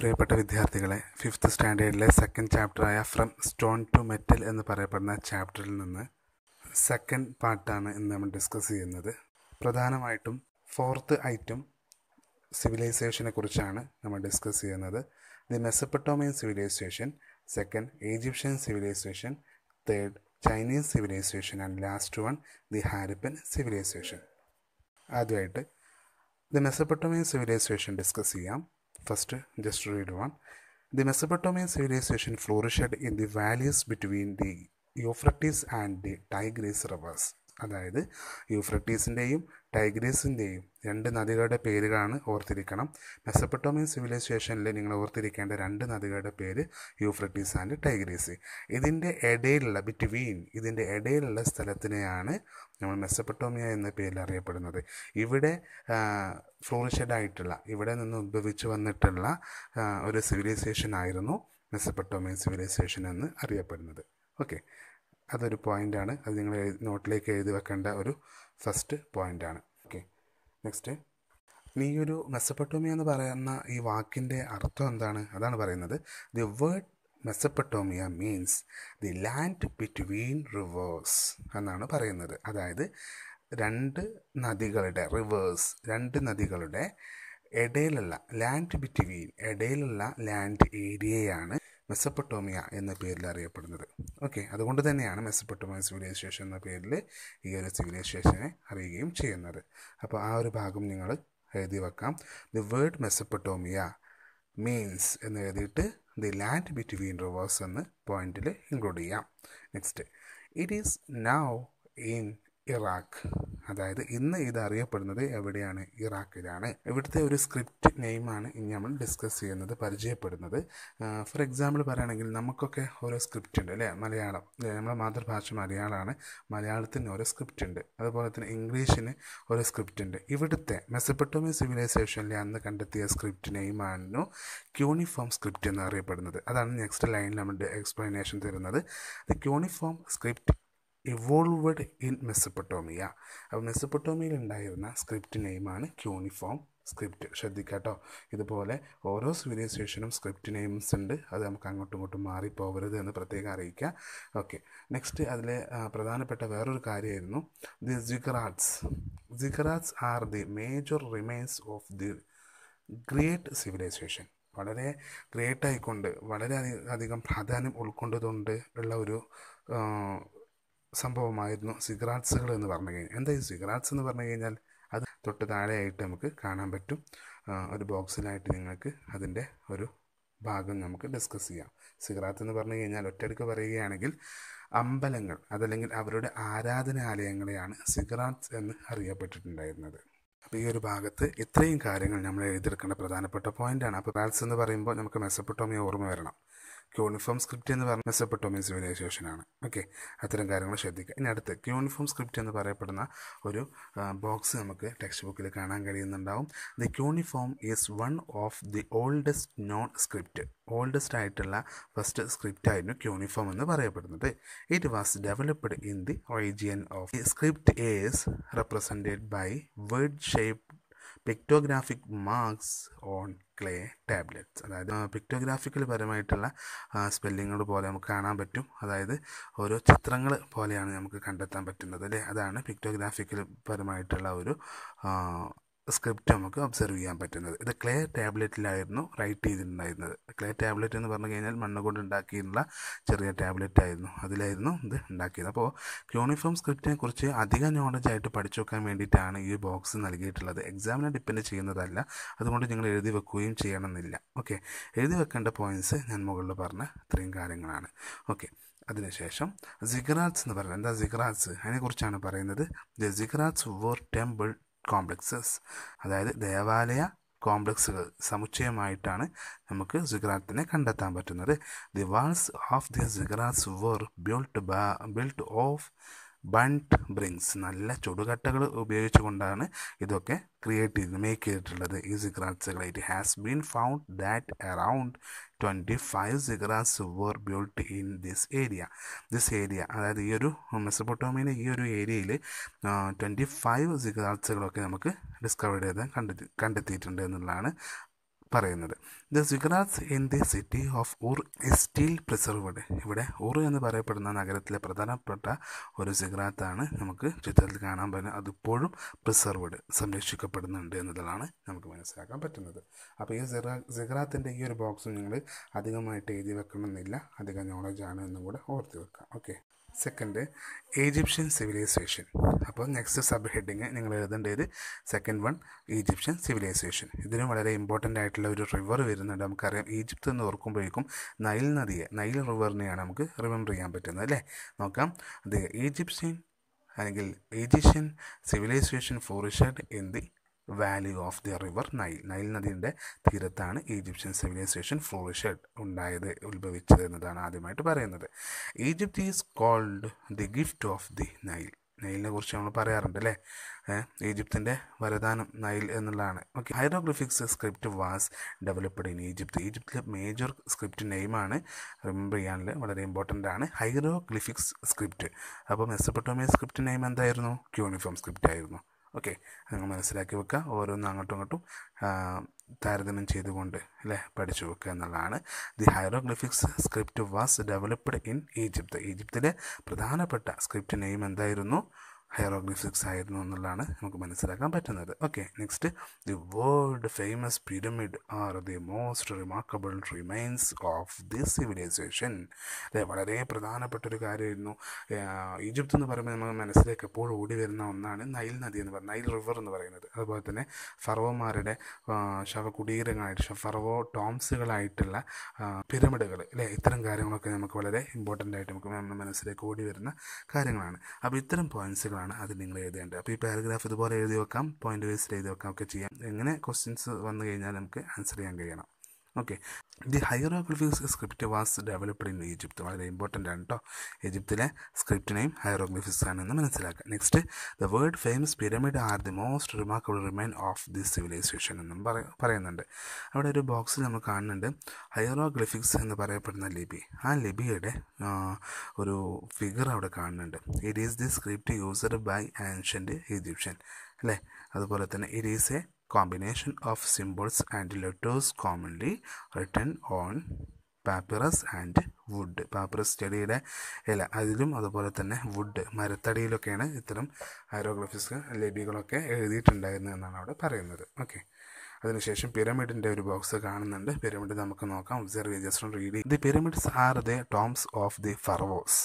പ്രിയപ്പെട്ട വിദ്യാർത്ഥികളെ ഫിഫ്ത്ത് സ്റ്റാൻഡേർഡിലെ സെക്കൻഡ് ചാപ്റ്ററായ ഫ്രം സ്റ്റോൺ ടു മെറ്റൽ എന്ന് പറയപ്പെടുന്ന ചാപ്റ്ററിൽ നിന്ന് സെക്കൻഡ് പാർട്ടാണ് ഇന്ന് നമ്മൾ ഡിസ്കസ് ചെയ്യുന്നത് പ്രധാനമായിട്ടും ഫോർത്ത് ഐറ്റം സിവിലൈസേഷനെ കുറിച്ചാണ് നമ്മൾ ഡിസ്കസ് ചെയ്യുന്നത് the Mesopotamian civilisation second Egyptian civilisation third Chinese civilisation and last one the Harappan civilisation ആദ്യമായിട്ട് ദി മെസ്സപ്പട്ടോമിയൻ സിവിലൈസേഷൻ ഡിസ്കസ് ചെയ്യാം First, just read one. The Mesopotamian civilization flourished in the valleys between the Euphrates and the Tigris rivers അതായത് യൂഫ്രട്ടീസിൻ്റെയും ടൈഗ്രീസിൻ്റെയും രണ്ട് നദികളുടെ പേരുകളാണ് ഓർത്തിരിക്കണം Mesopotamian സിവിലൈസേഷനിൽ നിങ്ങൾ ഓർത്തിരിക്കേണ്ട രണ്ട് നദികളുടെ പേര് യൂഫ്രട്ടീസ് ആൻഡ് ടൈഗ്രീസ് ഇതിൻ്റെ ഇടയിലുള്ള ബിറ്റ്വീൻ ഇതിൻ്റെ ഇടയിലുള്ള സ്ഥലത്തിനെയാണ് നമ്മൾ മെസ്സപ്പട്ടോമിയ എന്ന പേരിൽ അറിയപ്പെടുന്നത് ഇവിടെ ഫ്ലോറിഷഡായിട്ടുള്ള ഇവിടെ നിന്ന് ഉദ്ഭവിച്ചു വന്നിട്ടുള്ള ഒരു സിവിലൈസേഷൻ ആയിരുന്നു മെസ്സപ്പട്ടോമിയൻ സിവിലൈസേഷൻ എന്ന് അറിയപ്പെടുന്നത് ഓക്കെ അതൊരു പോയിൻ്റാണ് അത് നിങ്ങൾ നോട്ടിലേക്ക് എഴുതി വെക്കേണ്ട ഒരു ഫസ്റ്റ് പോയിൻ്റാണ് ഓക്കെ നെക്സ്റ്റ് ഇനി ഈ ഒരു മെസ്സപ്പെട്ടോമി എന്ന് പറയുന്ന ഈ വാക്കിൻ്റെ അർത്ഥം എന്താണ് അതാണ് പറയുന്നത് the word Mesopotamia means the land between rivers എന്നാണ് പറയുന്നത് അതായത് രണ്ട് നദികളുടെ റിവേഴ്സ് രണ്ട് നദികളുടെ ഇടയിലുള്ള ലാൻഡ് ബിറ്റ്വീൻ ഇടയിലുള്ള ലാൻഡ് ഏരിയയാണ് മെസ്സപ്പൊട്ടോമിയ എന്ന പേരിൽ അറിയപ്പെടുന്നത് ഓക്കെ അതുകൊണ്ട് തന്നെയാണ് മെസ്സപ്പൊട്ടോമിയ സിവിലൈസേഷൻ എന്ന പേരിൽ ഈ ഒരു സിവിലൈസേഷനെ അറിയുകയും ചെയ്യുന്നത് അപ്പോൾ ആ ഒരു ഭാഗം നിങ്ങൾ എഴുതി വെക്കാം ദി വേർഡ് മെസ്സപ്പൊട്ടോമിയ മീൻസ് എന്ന് എഴുതിയിട്ട് ദി ലാൻഡ് ബിറ്റ്വീൻ റിവേഴ്സ് എന്ന് പോയിന്റിൽ ഇൻക്ലൂഡ് ചെയ്യാം next it is now in Iraq അതായത് ഇന്ന് ഇത് അറിയപ്പെടുന്നത് എവിടെയാണ് ഇറാഖിലാണ് ഇവിടുത്തെ ഒരു സ്ക്രിപ്റ്റ് നെയിമാണ് ഇനി നമ്മൾ ഡിസ്കസ് ചെയ്യുന്നത് പരിചയപ്പെടുന്നത് ഫോർ എക്സാമ്പിൾ പറയുകയാണെങ്കിൽ നമുക്കൊക്കെ ഓരോ സ്ക്രിപ്റ്റ് ഉണ്ട് അല്ലേ മലയാളം നമ്മുടെ മാതൃഭാഷ മലയാളമാണ് മലയാളത്തിന് ഓരോ സ്ക്രിപ്റ്റ് ഉണ്ട് അതുപോലെ തന്നെ ഇംഗ്ലീഷിന് ഓരോ സ്ക്രിപ്റ്റ് ഉണ്ട് ഇവിടുത്തെ മെസ്സപ്പെട്ടോമി സിവിലൈസേഷനിൽ അന്ന് കണ്ടെത്തിയ സ്ക്രിപ്റ്റ് നെയിമാണ് ക്യൂണിഫോം സ്ക്രിപ്റ്റ് എന്നറിയപ്പെടുന്നത് അതാണ് നെക്സ്റ്റ് ലൈനിൽ നമ്മുടെ എക്സ്പ്ലനേഷൻ തരുന്നത് cuneiform script evolved in Mesopotamia അപ്പോൾ മെസ്സപ്പൊട്ടോമിയയിൽ ഉണ്ടായിരുന്ന സ്ക്രിപ്റ്റ് നെയിമാണ് ക്യൂണിഫോം സ്ക്രിപ്റ്റ് ശ്രദ്ധിക്കാട്ടോ ഇതുപോലെ ഓരോ സിവിലൈസേഷനും സ്ക്രിപ്റ്റ് നെയിംസ് ഉണ്ട് അത് നമുക്ക് അങ്ങോട്ടും ഇങ്ങോട്ടും മാറിപ്പോകരുത് എന്ന് പ്രത്യേകം അറിയിക്കുക ഓക്കെ നെക്സ്റ്റ് അതിലെ പ്രധാനപ്പെട്ട വേറൊരു കാര്യമായിരുന്നു the ziggurats ziggurats are the major remains of the great civilisation വളരെ ഗ്രേറ്റ് ആയിക്കൊണ്ട് വളരെ അധികം പ്രാധാന്യം ഉൾക്കൊണ്ടതുകൊണ്ട് ഉള്ള ഒരു സംഭവമായിരുന്നു സിഗ്രാറ്റ്സുകൾ എന്ന് പറഞ്ഞു കഴിഞ്ഞാൽ എന്താ ഈ സിഗ്രാറ്റ്സ് എന്ന് പറഞ്ഞു കഴിഞ്ഞാൽ അത് തൊട്ട് താഴെയായിട്ട് നമുക്ക് കാണാൻ പറ്റും ഒരു ബോക്സിലായിട്ട് നിങ്ങൾക്ക് അതിൻ്റെ ഒരു ഭാഗം നമുക്ക് ഡിസ്കസ് ചെയ്യാം സിഗ്രാത്ത് എന്ന് പറഞ്ഞു കഴിഞ്ഞാൽ ഒറ്റയടുക്ക് പറയുകയാണെങ്കിൽ അമ്പലങ്ങൾ അതല്ലെങ്കിൽ അവരുടെ ആരാധനാലയങ്ങളെയാണ് സിഗ്രാത്ത് എന്ന് അറിയപ്പെട്ടിട്ടുണ്ടായിരുന്നത് അപ്പോൾ ഈ ഒരു ഭാഗത്ത് ഇത്രയും കാര്യങ്ങൾ നമ്മൾ എഴുതിയെടുക്കേണ്ട പ്രധാനപ്പെട്ട പോയിൻ്റാണ് അപ്പോൾ പാൽസ് എന്ന് പറയുമ്പോൾ നമുക്ക് മെസ്സപ്പെട്ടോമിയ ഓർമ്മ വരണം ക്യൂണിഫോം സ്ക്രിപ്റ്റ് എന്ന് പറഞ്ഞ മെസ്സപ്പെട്ടോമിയ ആണ് ഓക്കെ അത്തരം കാര്യങ്ങൾ ശ്രദ്ധിക്കുക ഇനി അടുത്ത് ക്യൂണിഫോം സ്ക്രിപ്റ്റ് എന്ന് പറയപ്പെടുന്ന ഒരു ബോക്സ് നമുക്ക് ടെക്സ്റ്റ് ബുക്കിൽ കാണാൻ കഴിയുന്നുണ്ടാവും the cuneiform is one of the oldest known script oldest ആയിട്ടുള്ള ഫസ്റ്റ് സ്ക്രിപ്റ്റ് ആയിരുന്നു ക്യൂണിഫോം എന്ന് പറയപ്പെടുന്നത് it was developed in the origin of the script is represented by word shape pictographic marks on clay tablets അതായത് pictographical പരമായിട്ടുള്ള സ്പെല്ലിങ്ങുകൾ പോലെ നമുക്ക് കാണാൻ പറ്റും അതായത് ഓരോ ചിത്രങ്ങൾ പോലെയാണ് നമുക്ക് കണ്ടെത്താൻ പറ്റുന്നത് അല്ലേ അതാണ് പിക്ടോഗ്രാഫിക്കൽ പരമായിട്ടുള്ള ഒരു സ്ക്രിപ്റ്റ് നമുക്ക് ഒബ്സർവ് ചെയ്യാൻ പറ്റുന്നത് ഇത് ക്ലേ ടാബ്ലറ്റിലായിരുന്നു റൈറ്റ് ചെയ്തിട്ടുണ്ടായിരുന്നത് ക്ലേ ടാബ്ലറ്റ് എന്ന് പറഞ്ഞു കഴിഞ്ഞാൽ മണ്ണ് കൊണ്ട് ഉണ്ടാക്കിയിട്ടുള്ള ചെറിയ ടാബ്ലറ്റ് ആയിരുന്നു അതിലായിരുന്നു ഇത് ഉണ്ടാക്കിയത് അപ്പോൾ ക്യൂണിഫോം സ്ക്രിപ്റ്റിനെ കുറിച്ച് അധിക നോളജ് ആയിട്ട് പഠിച്ചു വെക്കാൻ വേണ്ടിയിട്ടാണ് ഈ ബോക്സ് നൽകിയിട്ടുള്ളത് എക്സാമിനെ ഡിപ്പെൻഡ് ചെയ്യുന്നതല്ല അതുകൊണ്ട് നിങ്ങൾ എഴുതി വെക്കുകയും ചെയ്യണമെന്നില്ല ഓക്കെ എഴുതി വെക്കേണ്ട പോയിന്റ്സ് ഞാൻ മുകളിൽ പറഞ്ഞ ഇത്രയും കാര്യങ്ങളാണ് ഓക്കെ അതിനുശേഷം സിഗ്രാറ്റ്സ് എന്ന് പറയുന്നത് എന്താ സിഗ്രാറ്റ്സ് അതിനെക്കുറിച്ചാണ് പറയുന്നത് the ziggurats were temple complexes അതായത് ദേവാലയ കോംപ്ലക്സുകൾ സമുച്ചയമായിട്ടാണ് നമുക്ക് സുഗറാത്തിനെ കണ്ടെത്താൻ പറ്റുന്നത് the walls of the ziggurats were built built of burnt bricks നല്ല ചുടുകട്ടകൾ ഉപയോഗിച്ചുകൊണ്ടാണ് ഇതൊക്കെ ക്രിയേറ്റ് ചെയ്ത് മേക്ക് ചെയ്തിട്ടുള്ളത് ഈ സിഗ്രാറ്റ്സുകളായിട്ട് has been found that around twenty five ziggurats were built in this area this area അതായത് ഈ ഒരു മെസ്സപ്പൊട്ടോമിയയിലെ ഈ ഒരു ഏരിയയിൽ ട്വൻറ്റി ഫൈവ് സിഗ്രാറ്റ്സുകളൊക്കെ നമുക്ക് ഡിസ്കവർ ചെയ്ത് കണ്ടെത്തി കണ്ടെത്തിയിട്ടുണ്ട് എന്നുള്ളതാണ് പറയുന്നത് the ziggurats in the city of Ur is still preserved ഇവിടെ ഉർ എന്ന് പറയപ്പെടുന്ന നഗരത്തിലെ പ്രധാനപ്പെട്ട ഒരു സിഗ്രാത്താണ് നമുക്ക് ചിത്രത്തിൽ കാണാൻ പറ്റുന്നത് അതിപ്പോഴും പ്രിസർവ്ഡ് സംരക്ഷിക്കപ്പെടുന്നുണ്ട് എന്നതാണ് നമുക്ക് മനസ്സിലാക്കാൻ പറ്റുന്നത് അപ്പോൾ ഈ സിഗ്രാ സിഗ്രാത്തിൻ്റെ ഈ ഒരു ബോക്സ് നിങ്ങൾ അധികമായിട്ട് എഴുതി വെക്കണമെന്നില്ല അധികം നോളജാണ് എന്നും കൂടെ ഓർത്തി വെക്കാം ഓക്കെ സെക്കൻഡ് ഈജിപ്ഷ്യൻ സിവിലൈസേഷൻ അപ്പോൾ നെക്സ്റ്റ് സബ് ഹെഡിങ് നിങ്ങൾ എഴുതേണ്ടത് സെക്കൻഡ് വൺ ഈജിപ്ഷ്യൻ സിവിലൈസേഷൻ ഇതിനും വളരെ ഇമ്പോർട്ടൻ്റ് ആയിട്ടുള്ള ഒരു റിവർ വരുന്നുണ്ട് നമുക്കറിയാം ഈജിപ്ത് എന്ന് ഓർക്കുമ്പോഴേക്കും നൈൽ നദിയെ നൈൽ റിവറിനെയാണ് നമുക്ക് റിമെമ്പർ ചെയ്യാൻ പറ്റുന്നത് അല്ലേ നോക്കാം അത് ഈജിപ്ഷ്യൻ അല്ലെങ്കിൽ Egyptian civilisation flourished in the valley of the river Nile Nile നദിയുടെ തീരത്താണ് ഈജിപ്ഷ്യൻ സിവിലൈസേഷൻ ഫ്ലോറിഷ് ഉണ്ടായത് ഉത്ഭവിച്ചത് എന്നതാണ് ആദ്യമായിട്ട് പറയുന്നത് Egypt is called the gift of the Nile നൈലിനെ കുറിച്ച് നമ്മൾ പറയാറുണ്ട് അല്ലേ ഈജിപ്തിൻ്റെ വരദാനം നൈൽ എന്നുള്ളതാണ് okay hieroglyphics script was developed in Egypt ഈജിപ്തിലെ മേജർ സ്ക്രിപ്റ്റ് നെയിമാണ് റിമെമ്പർ ചെയ്യാനിൽ വളരെ ഇമ്പോർട്ടൻ്റ് ആണ് ഹൈറോഗ്ലിഫിക്സ് സ്ക്രിപ്റ്റ് അപ്പോൾ മെസ്സപ്പെട്ടോമിയ സ്ക്രിപ്റ്റ് നെയിം എന്തായിരുന്നു ക്യൂണിഫോം സ്ക്രിപ്റ്റ് ആയിരുന്നു ഓക്കെ അങ്ങ് മനസ്സിലാക്കി വെക്കുക ഓരോന്നും അങ്ങോട്ടും ഇങ്ങോട്ടും താരതമ്യം ചെയ്തുകൊണ്ട് അല്ലേ പഠിച്ചു വെക്കുക എന്നുള്ളതാണ് the hieroglyphics script was developed in Egypt ഈജിപ്തിലെ പ്രധാനപ്പെട്ട സ്ക്രിപ്റ്റ് നെയിം എന്തായിരുന്നു ഹെയറോഗ്ലിഫിക്സ് ആയിരുന്നു എന്നുള്ളതാണ് നമുക്ക് മനസ്സിലാക്കാൻ പറ്റുന്നത് okay next the world famous pyramid are the most remarkable remains of this civilisation അതെ വളരെ പ്രധാനപ്പെട്ട ഒരു കാര്യമായിരുന്നു ഈജിപ്ത് എന്ന് പറയുമ്പോൾ നമുക്ക് മനസ്സിലേക്ക് എപ്പോഴും ഓടി വരുന്ന ഒന്നാണ് നൈൽ നദി എന്ന് പറയുന്നത് നൈൽ റിവർ എന്ന് പറയുന്നത് അതുപോലെ തന്നെ ഫറവോമാരുടെ ശവകുടീരങ്ങളായിട്ട് ഫറവോ ടോംസുകളായിട്ടുള്ള പിരമിഡുകൾ അല്ലേ ഇത്തരം കാര്യങ്ങളൊക്കെ നമുക്ക് വളരെ ഇമ്പോർട്ടൻ്റ് ആയിട്ട് നമുക്ക് നമ്മുടെ മനസ്സിലേക്ക് ഓടി വരുന്ന കാര്യങ്ങളാണ് അപ്പോൾ ഇത്തരം പോയിൻസുകളാണ് ആണ് അത് നിങ്ങൾ എഴുതേണ്ടത് അപ്പോൾ ഈ പാരഗ്രാഫ് ഇതുപോലെ എഴുതി വെക്കാം പോയിന്റ് വേസിൽ എഴുതി വെക്കാം ഒക്കെ ചെയ്യാം എങ്ങനെ ക്വസ്റ്റ്യൻസ് വന്നു കഴിഞ്ഞാൽ നമുക്ക് ആൻസർ ചെയ്യാൻ കഴിയണം okay the hieroglyphics script was developed in Egypt വളരെ ഇമ്പോർട്ടൻ്റ് ആണ് കേട്ടോ ഈജിപ്തിലെ സ്ക്രിപ്റ്റ് നെയിം ഹൈറോഗ്ലിഫിക്സ് ആണെന്ന് മനസ്സിലാക്കുക next the world famous pyramid are the most remarkable remain of the civilisation എന്നും പറയുന്നുണ്ട് അവിടെ ഒരു ബോക്സിൽ നമ്മൾ കാണുന്നുണ്ട് ഹൈറോഗ്ലിഫിക്സ് എന്ന് പറയപ്പെടുന്ന ലിപി ആ ലിപിയുടെ ഒരു ഫിഗർ അവിടെ കാണുന്നുണ്ട് it is the script used by ancient Egyptian അല്ലേ അതുപോലെ തന്നെ it is a combination of symbols and letters commonly written on papyrus and wood papyrus ചെടിയുടെ ഇല അതിലും അതുപോലെ തന്നെ വുഡ് മരത്തടിയിലൊക്കെയാണ് ഇത്തരം ആരോഗ്രാഫീസ് ലിപികളൊക്കെ എഴുതിയിട്ടുണ്ടായിരുന്നത് എന്നാണ് അവിടെ പറയുന്നത് ഓക്കെ അതിനുശേഷം പിരമിഡിന്റെ ഒരു ബോക്സ് കാണുന്നുണ്ട് പിരമിഡ് നമുക്ക് നോക്കാം observe just read the pyramids are the tombs of the pharaohs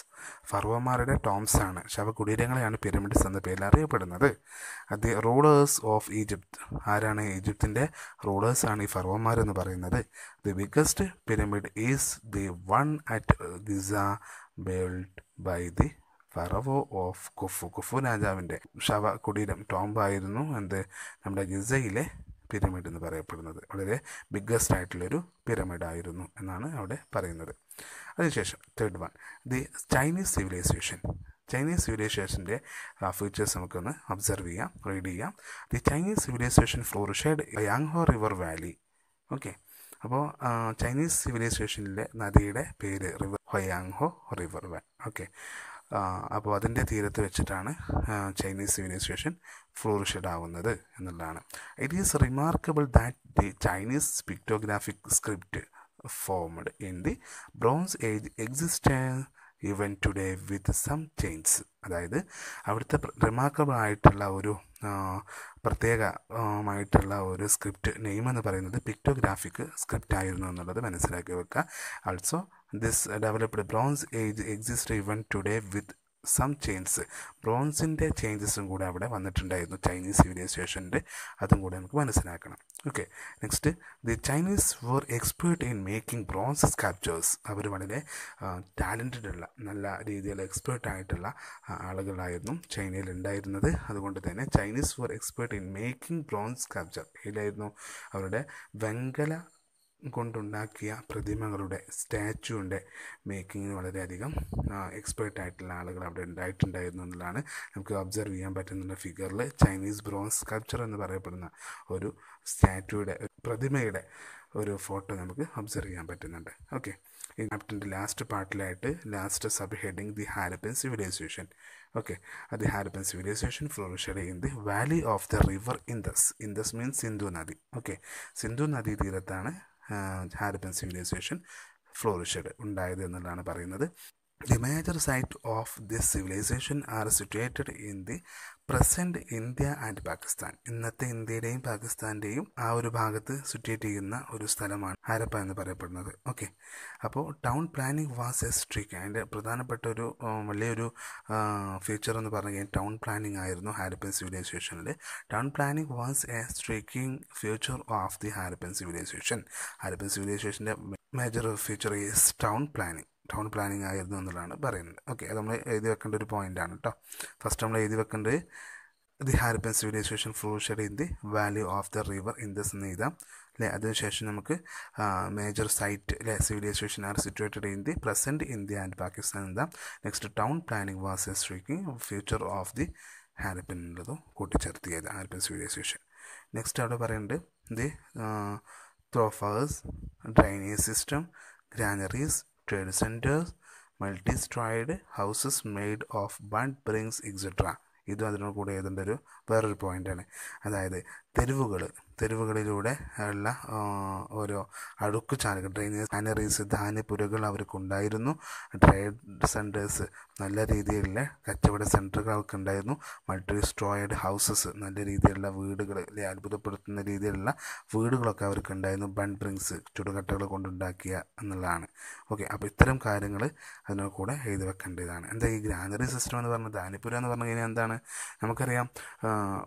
ഫർവോമാരുടെ ടോംസ് ആണ് ശവകുടീരങ്ങളെയാണ് പിരമിഡ്സ് എന്ന പേരിൽ അറിയപ്പെടുന്നത് ദി റൂളേഴ്സ് ഓഫ് ഈജിപ്ത് ആരാണ് ഈജിപ്തിൻ്റെ റൂളേഴ്സ് ആണ് ഈ എന്ന് പറയുന്നത് the biggest pyramid is the one at Giza built by the pharaoh of Khufu Khufu രാജാവിൻ്റെ ശവ കുടീരം ടോംബായിരുന്നു എന്ത് നമ്മുടെ ഗിസയിലെ പിരമിഡ് എന്ന് പറയപ്പെടുന്നത് വളരെ ബിഗ്ഗസ്റ്റ് ആയിട്ടുള്ളൊരു പിരമിഡായിരുന്നു എന്നാണ് അവിടെ പറയുന്നത് അതിനുശേഷം third one the Chinese civilisation Chinese സിവിലൈസേഷൻ്റെ ഫീച്ചേഴ്സ് നമുക്കൊന്ന് ഒബ്സർവ് ചെയ്യാം റീഡ് ചെയ്യാം the Chinese civilisation flourished Huang Ho river valley okay അപ്പോൾ ചൈനീസ് സിവിലൈസേഷനിലെ നദിയുടെ പേര് river Huang Ho river valley okay അപ്പോൾ അതിൻ്റെ തീരത്ത് വെച്ചിട്ടാണ് ചൈനീസ് സിവിലൈസേഷൻ ഫ്ലോറിഷഡ് ആവുന്നത് എന്നുള്ളതാണ് it is remarkable that the Chinese pictographic script formed in the Bronze Age exist even today with some change അതായത് അവിടുത്തെ റിമാർക്കബിൾ ആയിട്ടുള്ള ഒരു പ്രത്യേകമായിട്ടുള്ള ഒരു സ്ക്രിപ്റ്റ് നെയിം എന്ന് പറയുന്നത് പിക്ടോഗ്രാഫിക് സ്ക്രിപ്റ്റ് ആയിരുന്നു എന്നുള്ളത് മനസ്സിലാക്കി വെക്കുക also this developed Bronze Age exist even today with some changes ബ്രോൺസിൻ്റെ ചേഞ്ചസും കൂടെ അവിടെ വന്നിട്ടുണ്ടായിരുന്നു ചൈനീസ് സിവിലൈസേഷൻ്റെ അതും കൂടെ നമുക്ക് മനസ്സിലാക്കണം okay next the Chinese were expert in making bronze sculptures അവർ വളരെ ടാലൻറ്റഡ് ഉള്ള നല്ല രീതിയിൽ എക്സ്പേർട്ട് ആയിട്ടുള്ള ആളുകളായിരുന്നു ചൈനയിൽ ഉണ്ടായിരുന്നത് അതുകൊണ്ട് തന്നെ Chinese were expert in making bronze sculpture ഇതിലായിരുന്നു അവരുടെ വെങ്കല കൊണ്ടുണ്ടാക്കിയ പ്രതിമകളുടെ സ്റ്റാച്യുവിൻ്റെ മേക്കിങ്ങിന് വളരെയധികം എക്സ്പേർട്ട് ആയിട്ടുള്ള ആളുകൾ അവിടെ ഉണ്ടായിട്ടുണ്ടായിരുന്നു എന്നുള്ളതാണ് നമുക്ക് ഒബ്സർവ് ചെയ്യാൻ പറ്റുന്ന ഫിഗറിൽ ചൈനീസ് ബ്രോൺസ് സ്കൾപ്ചർ എന്ന് പറയപ്പെടുന്ന ഒരു സ്റ്റാറ്റുയുടെ പ്രതിമയുടെ ഒരു ഫോട്ടോ നമുക്ക് ഒബ്സർവ് ചെയ്യാൻ പറ്റുന്നുണ്ട് ഓക്കെ ഈ ചാപ്റ്ററിൻ്റെ ലാസ്റ്റ് പാർട്ടിലായിട്ട് last sub heading the Harappan civilisation okay the Harappan civilisation flourished in the valley of the river Indus means Sindhu നദി ഓക്കെ സിന്ധു നദീ തീരത്താണ് ഹാരപ്പൻ സിവിലൈസേഷൻ ഫ്ലോറിഷഡ് ഉണ്ടായത് എന്നുള്ളതാണ് പറയുന്നത് the major site of this civilisation are situated in the present India and Pakistan ഇന്നത്തെ ഇന്ത്യയുടെയും പാകിസ്ഥാൻ്റെയും ആ ഒരു ഭാഗത്ത് സിറ്റുവേറ്റ് ചെയ്യുന്ന ഒരു സ്ഥലമാണ് ഹരപ്പ എന്ന് പറയപ്പെടുന്നത് ഓക്കെ അപ്പോൾ town planning was a striking അതിൻ്റെ പ്രധാനപ്പെട്ട ഒരു വലിയൊരു ഫീച്ചർ എന്ന് പറഞ്ഞു കഴിഞ്ഞാൽ ടൗൺ പ്ലാനിംഗ് ആയിരുന്നു ഹാരപ്പൻ സിവിലൈസേഷനിൽ town planning was a striking feature of the Harappan civilisation Harappan സിവിലൈസേഷൻ്റെ major feature is town planning town planning ആയിരുന്നു എന്നുള്ളതാണ് പറയുന്നത് ഓക്കെ അത് നമ്മൾ എഴുതി വെക്കേണ്ട ഒരു പോയിൻ്റ് ആണ് കേട്ടോ ഫസ്റ്റ് നമ്മൾ എഴുതി വെക്കേണ്ടത് the Harappan civilisation flourished in the valley of the river Indus എന്ന് എഴുതാം അല്ലേ അതിനുശേഷം നമുക്ക് മേജർ സൈറ്റ് അല്ലെ civilisation are situated in the present India and Pakistan എന്താ next town planning was striking feature of the Harappan എന്നുള്ളതും കൂട്ടിച്ചേർത്തിയത് ഹാരപ്പൻ സിവിലൈസേഷൻ നെക്സ്റ്റ് അവിടെ പറയുന്നുണ്ട് the thoroughfares drainage system granaries trade centres multi storied houses made of burnt bricks etcetera ഇതും അതിനോട് കൂടെ ഏതിൻ്റെ ഒരു വേറൊരു പോയിൻ്റാണ് അതായത് തെരുവുകൾ തെരുവുകളിലൂടെ ഉള്ള ഓരോ അഴുക്ക് ചാനലുകൾ ഡ്രെയിനേജ് ചാനറീസ് ധാന്യപ്പുരകൾ അവർക്കുണ്ടായിരുന്നു ട്രേഡ് സെൻറ്റേഴ്സ് നല്ല രീതിയിലുള്ള കച്ചവട സെൻറ്ററുകൾ അവർക്കുണ്ടായിരുന്നു മൾട്ടി സ്ട്രോയഡ് ഹൗസസ് നല്ല രീതിയിലുള്ള വീടുകൾ അല്ലെ അത്ഭുതപ്പെടുത്തുന്ന രീതിയിലുള്ള വീടുകളൊക്കെ അവർക്കുണ്ടായിരുന്നു ബൺ ബ്രിങ്സ് ചുടുകട്ടകൾ കൊണ്ടുണ്ടാക്കിയ എന്നുള്ളതാണ് ഓക്കെ അപ്പോൾ ഇത്തരം കാര്യങ്ങൾ അതിനോട് കൂടെ എഴുതി വെക്കേണ്ടതാണ് എന്താ ഈ ഗ്രാനറി സിസ്റ്റം എന്ന് പറഞ്ഞാൽ ധാന്യപ്പുര എന്ന് പറഞ്ഞു കഴിഞ്ഞാൽ എന്താണ് നമുക്കറിയാം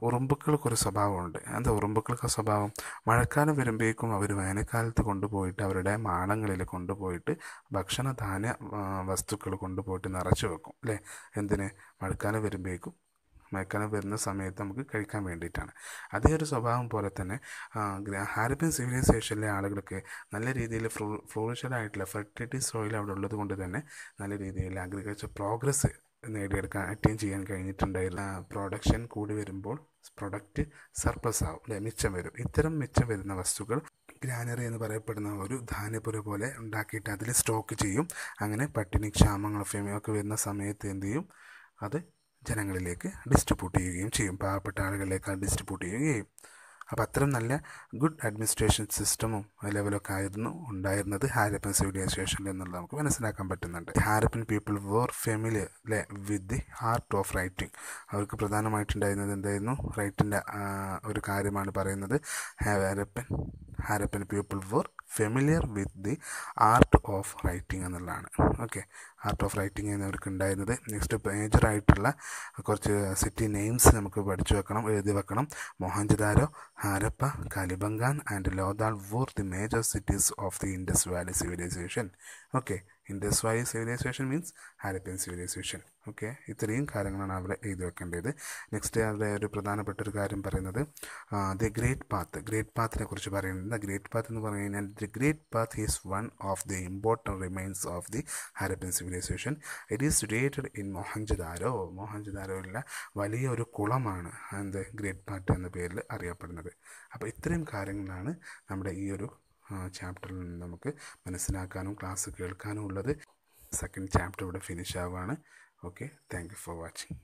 ഉറുമ്പുക്കൾക്കൊരു സ്വഭാവമുണ്ട് അത് ഉറുമ്പുക്കൾക്ക് സ്വഭാവം മഴക്കാലം വരുമ്പോഴേക്കും അവർ വേനൽക്കാലത്ത് കൊണ്ടുപോയിട്ട് അവരുടെ മാളങ്ങളിൽ കൊണ്ടുപോയിട്ട് ഭക്ഷണ ധാന്യ വസ്തുക്കൾ കൊണ്ടുപോയിട്ട് നിറച്ചു വെക്കും അല്ലേ എന്തിന് മഴക്കാലം വരുമ്പോഴേക്കും മഴക്കാലം വരുന്ന സമയത്ത് നമുക്ക് കഴിക്കാൻ വേണ്ടിയിട്ടാണ് അതേ ഒരു സ്വഭാവം പോലെ തന്നെ ഹാരപ്പൻ സിവിലൈസേഷനിലെ ആളുകൾക്ക് നല്ല രീതിയിൽ ഫ്ലൂ ഫ്ലൂറിഷഡായിട്ടുള്ള ഫെർട്ടിലിറ്റി സോയിൽ അവിടെ ഉള്ളത് കൊണ്ട് തന്നെ നല്ല രീതിയിൽ അഗ്രികൾച്ചർ പ്രോഗ്രസ് നേടിയെടുക്കാൻ അറ്റൈൻ ചെയ്യാൻ കഴിഞ്ഞിട്ടുണ്ടായിരുന്ന പ്രൊഡക്ഷൻ കൂടി വരുമ്പോൾ പ്രൊഡക്റ്റ് സർപ്ലസ് ആവും അല്ലെ മിച്ചം വരും ഇത്തരം മിച്ചം വരുന്ന വസ്തുക്കൾ ഗ്രാനറി എന്ന് പറയപ്പെടുന്ന ഒരു ധാന്യപ്പുര പോലെ ഉണ്ടാക്കിയിട്ട് അതിൽ സ്റ്റോക്ക് ചെയ്യും അങ്ങനെ പട്ടിണി ക്ഷാമങ്ങൾ ഒക്കെ വരുന്ന സമയത്ത് എന്ത് ചെയ്യും അത് ജനങ്ങളിലേക്ക് ഡിസ്ട്രിബ്യൂട്ട് ചെയ്യുകയും ചെയ്യും പാവപ്പെട്ട ആളുകളിലേക്ക് ഡിസ്ട്രിബ്യൂട്ട് ചെയ്യുകയും ചെയ്യും അപ്പോൾ അത്രയും നല്ല ഗുഡ് അഡ്മിനിസ്ട്രേഷൻ സിസ്റ്റമും ലെവലൊക്കെ ആയിരുന്നു ഉണ്ടായിരുന്നത് ഹാരപ്പൻ സിവിലൈസേഷനിൽ എന്നുള്ളത് നമുക്ക് മനസ്സിലാക്കാൻ പറ്റുന്നുണ്ട് Harappan people were familiar with the art of writing അവർക്ക് പ്രധാനമായിട്ടുണ്ടായിരുന്നത് എന്തായിരുന്നു റൈറ്റിൻ്റെ ഒരു കാര്യമാണ് പറയുന്നത് Harappan Harappan people were familiar with the art of writing എന്നുള്ളതാണ് ഓക്കെ ആർട്ട് ഓഫ് റൈറ്റിംഗ് എന്നവർക്ക് ഉണ്ടായിരുന്നത് നെക്സ്റ്റ് മേജറായിട്ടുള്ള കുറച്ച് സിറ്റി നെയിംസ് നമുക്ക് പഠിച്ചു വെക്കണം എഴുതി വെക്കണം Mohenjodaro Harappa Kalibangan and Lothal were the major cities of the Indus valley civilisation okay Indus valley civilisation means Harappan civilisation okay ഇത്രയും കാര്യങ്ങളാണ് അവിടെ എഴുതി വെക്കേണ്ടത് നെക്സ്റ്റ് അവിടെ ഒരു പ്രധാനപ്പെട്ട ഒരു കാര്യം പറയുന്നത് ദി ഗ്രേറ്റ് പാത്ത് ഗ്രേറ്റ് പാത്തിനെ കുറിച്ച് പറയുന്നത് ദ ഗ്രേറ്റ് പാത്ത് എന്ന് പറഞ്ഞു കഴിഞ്ഞാൽ the great bath is one of the important remains of the Harappan civilisation it is related in Mohenjodaro Mohenjodaro മോഹൻജദാരോയിലെ വലിയ ഒരു കുളമാണ് എന്ത് ഗ്രേറ്റ് പാത്ത് എന്ന പേരിൽ അറിയപ്പെടുന്നത് അപ്പോൾ ഇത്രയും കാര്യങ്ങളാണ് നമ്മുടെ ഈ ഒരു ചാപ്റ്ററിൽ നിന്ന് നമുക്ക് മനസ്സിലാക്കാനും ക്ലാസ് കേൾക്കാനും ഉള്ളത് സെക്കൻഡ് ചാപ്റ്റർ ഇവിടെ ഫിനിഷ് ആവുകയാണ് okay thank you for watching